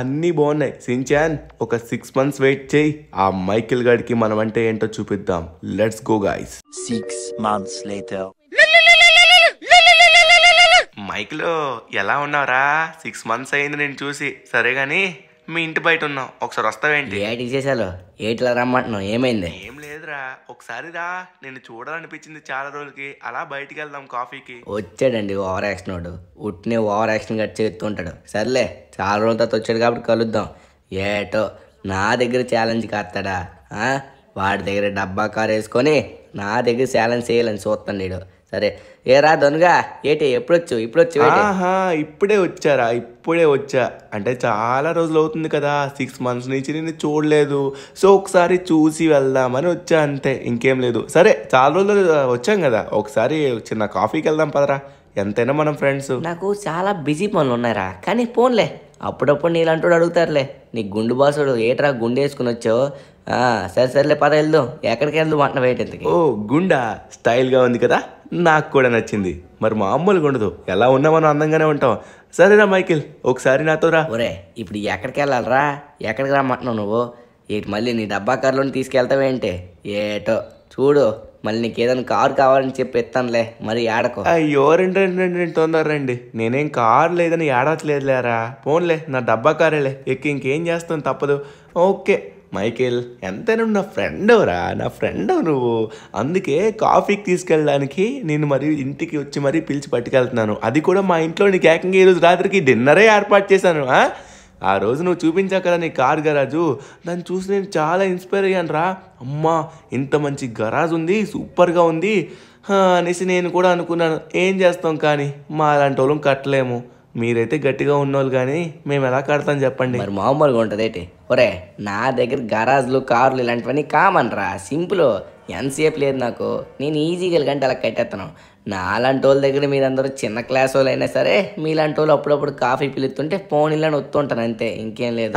Speaker 2: అన్ని బాగున్నాయి సించాన్ ఒక సిక్స్ మంత్స్ వెయిట్ చేయి ఆ మైకిల్ గడికి మనం అంటే ఏంటో చూపిద్దాం let's go guys six months later మైక్లో ఎలా ఉన్నావురా సిక్స్ మంత్స్ అయింది నేను చూసి సరే కానీ మీ ఇంటి బయట ఉన్నాం ఒకసారి వస్తావేంటి
Speaker 4: ఏటి చేశాలో ఏటిలా రమ్మంటున్నావు ఏమైంది ఏం లేదురా
Speaker 2: ఒకసారి రా నేను చూడాలనిపించింది చాలా రోజులకి అలా బయటికి
Speaker 4: వెళ్దాం కాఫీకి వచ్చాడండి ఓవర్ యాక్షన్ వాడు ఉట్టినే ఓవర్ యాక్షన్ కట్ చేస్తుంటాడు సర్లే చాలా రోజుల తర్వాత వచ్చాడు కాబట్టి కలుద్దాం ఏటో నా దగ్గర ఛాలెంజ్ కాస్తాడా వాడి దగ్గర డబ్బా కారు వేసుకొని నా దగ్గర ఛాలెంజ్ చేయాలని చూస్తాను చూస్తాడు సరే ఏరా దొనుగా
Speaker 2: ఏటి ఎప్పుడొచ్చు ఇప్పుడొచ్చు ఆహా ఇప్పుడే వచ్చారా ఇప్పుడే వచ్చా అంటే చాలా రోజులు అవుతుంది కదా సిక్స్ మంత్స్ నుంచి నేను చూడలేదు సో ఒకసారి చూసి వెళ్దామని వచ్చా అంతే ఇంకేం లేదు సరే చాలా రోజులు వచ్చాం కదా ఒకసారి చిన్న
Speaker 4: కాఫీకి వెళ్దాం పదరా ఎంతైనా మనం ఫ్రెండ్స్ నాకు చాలా బిజీ పనులు ఉన్నాయిరా కానీ ఫోన్లే అప్పుడప్పుడు నీలాంటోడు అడుగుతారులే నీ గుండు బాసుడు ఏట్రా గుండె వేసుకుని వచ్చావు సరే సరేలే పద వెళ్దాం ఎక్కడికి వెళ్దాం అంటున్నావు ఏంటి ఓ గుండా స్టైల్గా ఉంది కదా నాకు కూడా నచ్చింది మరి మామూలుగా ఉండదు ఎలా ఉన్నా మనం అందంగానే ఉంటాం సరేరా మైకిల్ ఒకసారి నాతో రా ఒరే ఇప్పుడు ఎక్కడికి వెళ్ళాలరా ఎక్కడికి రమ్మంటున్నావు నువ్వు ఇటు మళ్ళీ నీ డబ్బా కారులోని ఏంటి ఏటో చూడు మళ్ళీ నీకు ఏదైనా కారు కావాలని చెప్పి ఎత్తానులే మరి ఆడకు
Speaker 2: అయ్యో రెండు రెండు రెండు రెండు తొందరండి నేనేం కారు లేదని ఏడట్లేదు లేరా నా డబ్బా కారేలే ఎక్కి ఇంకేం చేస్తాను తప్పదు ఓకే మైకేల్ ఎంతైనా నా ఫ్రెండవరా నా ఫ్రెండ్ నువ్వు అందుకే కాఫీకి తీసుకెళ్ళడానికి నేను మరి ఇంటికి వచ్చి మరీ పిలిచి పట్టుకెళ్తున్నాను అది కూడా మా ఇంట్లో నీకు ఏకంగా ఈరోజు రాత్రికి డిన్నరే ఏర్పాటు చేశాను ఆ రోజు నువ్వు చూపించావు కదా నీ కార్ గరాజు దాన్ని చూసి నేను చాలా ఇన్స్పైర్ అయ్యాను రా అమ్మా ఇంత మంచి గరాజ్ ఉంది సూపర్గా ఉంది అనేసి నేను కూడా అనుకున్నాను ఏం చేస్తాం కానీ మా అలాంటి వాళ్ళం కట్టలేము మీరైతే గట్టిగా ఉన్నోళ్ళు కానీ
Speaker 4: మేము ఎలా కడతాం చెప్పండి మరి మామూలుగా ఉంటుంది ఏంటి ఒరే నా దగ్గర గరాజ్లు కార్లు ఇలాంటివన్నీ కామన్ రా సింపుల్ ఎంతసేపు లేదు నాకు నేను ఈజీగా గంట అలా కట్టేస్తాను లాంటి వాళ్ళ దగ్గర మీరందరూ చిన్న క్లాస్ వాళ్ళు అయినా సరే మీలాంటి వాళ్ళు అప్పుడప్పుడు కాఫీ పిలుతుంటే ఫోన్ ఇళ్ళని అంతే ఇంకేం లేదు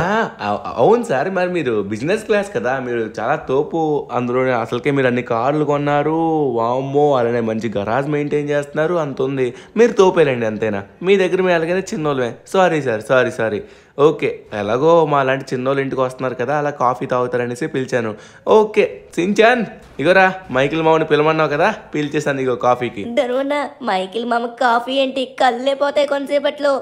Speaker 2: అవును సార్ మరి మీరు బిజినెస్ క్లాస్ కదా మీరు చాలా తోపు అందులో అసలుకే మీరు అన్ని కార్లు కొన్నారు వామ్మో అలానే మంచి గరాజ్ మెయింటైన్ చేస్తున్నారు అంత ఉంది మీరు తోపేలండి అంతేనా మీ దగ్గర మేము అలాగైనా చిన్నోళ్ళమే sorry sir sorry sorry okay ఎలాగో మా లాంటి చిన్నోళ్ళు ఇంటికి వస్తున్నారు కదా అలా కాఫీ తాగుతారనేసి పిలిచాను ఓకే సించాన్ ఇగోరా మైకిల్ మామని పిలమన్నావు కదా పిలిచేసాను ఇగో కాఫీకి దరువునా
Speaker 1: మైకిల్ మామ కాఫీ ఏంటి కళ్ళే పోతాయి కొంతసేపట్లో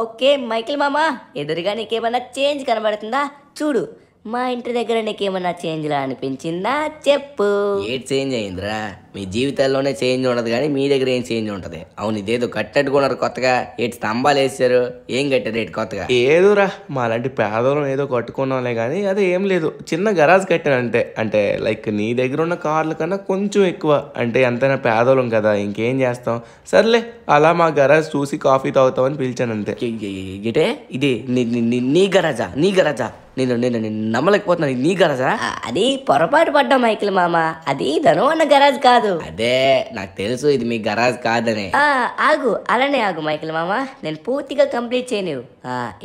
Speaker 1: ఓకే మైకిల్ మామ ఎదురుగా నీకేమన్నా చేంజ్ కనబడుతుందా చూడు మా ఇంటి దగ్గర నీకేమన్నా లా
Speaker 4: అనిపించిందా చెప్పు ఏ చేంజ్ అయిందిరా మీ జీవితాల్లోనే చేంజ్ ఉండదు కానీ మీ దగ్గర ఏం చేంజ్ ఉంటది అవును ఇదేదో కట్టట్టుకున్నారు కొత్తగా ఏటి స్తంభాలు వేసారు ఏం కట్టారు ఏటి కొత్తగా
Speaker 2: ఏదోరా లాంటి పేదలం ఏదో కట్టుకున్నాంలే కానీ అదే ఏం లేదు చిన్న గరాజ్ కట్టాను అంతే అంటే లైక్ నీ దగ్గర ఉన్న కార్ల కన్నా కొంచెం ఎక్కువ అంటే ఎంతైనా పేదలం కదా ఇంకేం చేస్తాం
Speaker 4: సర్లే అలా మా గరాజ్ చూసి కాఫీ తాగుతామని పిలిచాను అంతే ఇటే ఇది నీ గరాజా నీ గరాజా నేను నేను నేను నమ్మలేకపోతున్నాను నీ గరాజా అది పొరపాటు పడ్డా మైకిల్ మామ అది ధను అన్న గరాజ్ కాదు అదే నాకు తెలుసు ఇది మీ గరాజ్ కాదని
Speaker 1: ఆగు అలానే ఆగు మైకిల్ మామ నేను పూర్తిగా కంప్లీట్ చేయను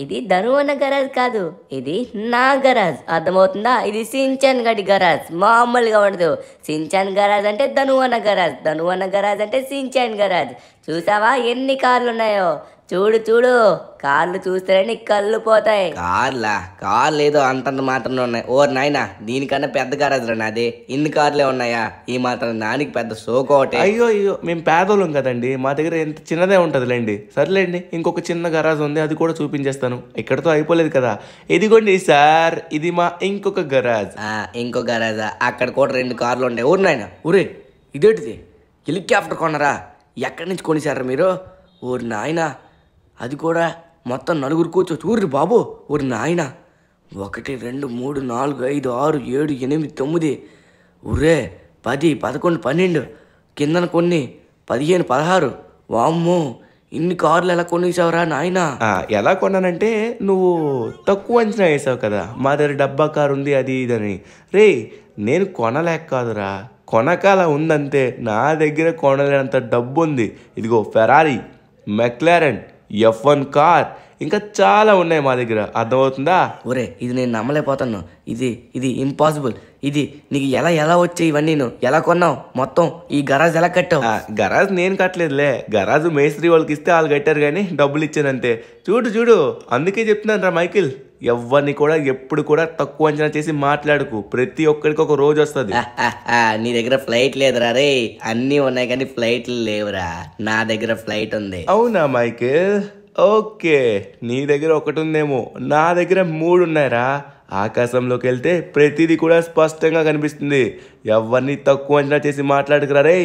Speaker 1: ఇది ధను అన్న గరాజ్ కాదు ఇది నా గరాజ్ అర్థమవుతుందా ఇది సించాన్ గడి గరాజ్ మామూలుగా ఉండదు సించాన్ గరాజ్ అంటే ధనువన్న గరాజ్ ధనువన్న గరాజ్ అంటే సించాన్ గరాజ్ చూసావా ఎన్ని కార్లు ఉన్నాయో చూడు చూడు కార్లు చూస్తేనే నీకు
Speaker 4: కళ్ళు పోతాయి కార్లా కార్లు ఏదో అంతంత మాత్రమే ఉన్నాయి ఓ నాయనా దీనికన్నా పెద్ద గారేజ్ రా నాది ఇన్ని కార్లే ఉన్నాయా ఈ మాత్రం నానికి పెద్ద సోకు ఒకటి అయ్యో అయ్యో మేము పేదోళ్ళం కదండి మా దగ్గర ఎంత చిన్నదే ఉంటుందిలేండి సర్లేండి ఇంకొక
Speaker 2: చిన్న గరాజ్ ఉంది అది కూడా చూపించేస్తాను
Speaker 4: ఇక్కడతో అయిపోలేదు కదా ఇదిగోండి సార్ ఇది మా ఇంకొక గరాజ్ ఇంకో గరాజా అక్కడ కూడా రెండు కార్లు ఉన్నాయి ఊరు నాయన ఊరే ఇదేటిది హెలికాప్టర్ కొనరా ఎక్కడి నుంచి కొనిసారా మీరు ఊరు నాయనా అది కూడా మొత్తం నలుగురు కూర్చో చూర్రి బాబు ఊరి నాయన ఒకటి రెండు మూడు నాలుగు ఐదు ఆరు ఏడు ఎనిమిది తొమ్మిది ఊరే పది పదకొండు పన్నెండు కిందన కొన్ని పదిహేను పదహారు వామ్మో ఇన్ని కార్లు ఎలా కొనేసావురా నాయన ఎలా కొన్నానంటే
Speaker 2: నువ్వు తక్కువ అంచనా వేసావు కదా మా దగ్గర డబ్బా కారు ఉంది అది ఇదని రే నేను కొనలేక కాదురా కొనకాల ఉందంతే నా దగ్గర కొనలేనంత డబ్బు ఉంది ఇదిగో Ferrari McLaren F one car ఇంకా చాలా ఉన్నాయి
Speaker 4: మా దగ్గర అర్థమవుతుందా ఒరే ఇది నేను నమ్మలేకపోతాను ఇది ఇది ఇంపాసిబుల్ ఇది నీకు ఎలా ఎలా వచ్చాయి ఇవన్నీ నువ్వు ఎలా కొన్నావు మొత్తం ఈ గరాజ్ ఎలా కట్టావు గరాజ్ నేను
Speaker 2: కట్టలేదులే గరాజ్ మేస్త్రి వాళ్ళకి ఇస్తే
Speaker 4: వాళ్ళు కట్టారు కానీ డబ్బులు ఇచ్చానంతే
Speaker 2: చూడు చూడు అందుకే చెప్తున్నాను రా మైకిల్ ఎవరిని కూడా ఎప్పుడు కూడా తక్కువ అంచనా చేసి మాట్లాడుకు ప్రతి ఒక్కరికి ఒక రోజు వస్తుంది
Speaker 4: నీ దగ్గర ఫ్లైట్ లేదురా రే అన్ని ఉన్నాయి కానీ ఫ్లైట్ లేవురా నా దగ్గర ఫ్లైట్ ఉంది
Speaker 2: అవునా మైక్ ఓకే నీ దగ్గర ఒకటి ఉందేమో నా దగ్గర మూడు ఉన్నాయరా ఆకాశంలోకి వెళ్తే ప్రతిదీ కూడా స్పష్టంగా కనిపిస్తుంది ఎవరిని తక్కువ అంచనా చేసి మాట్లాడుకురా రే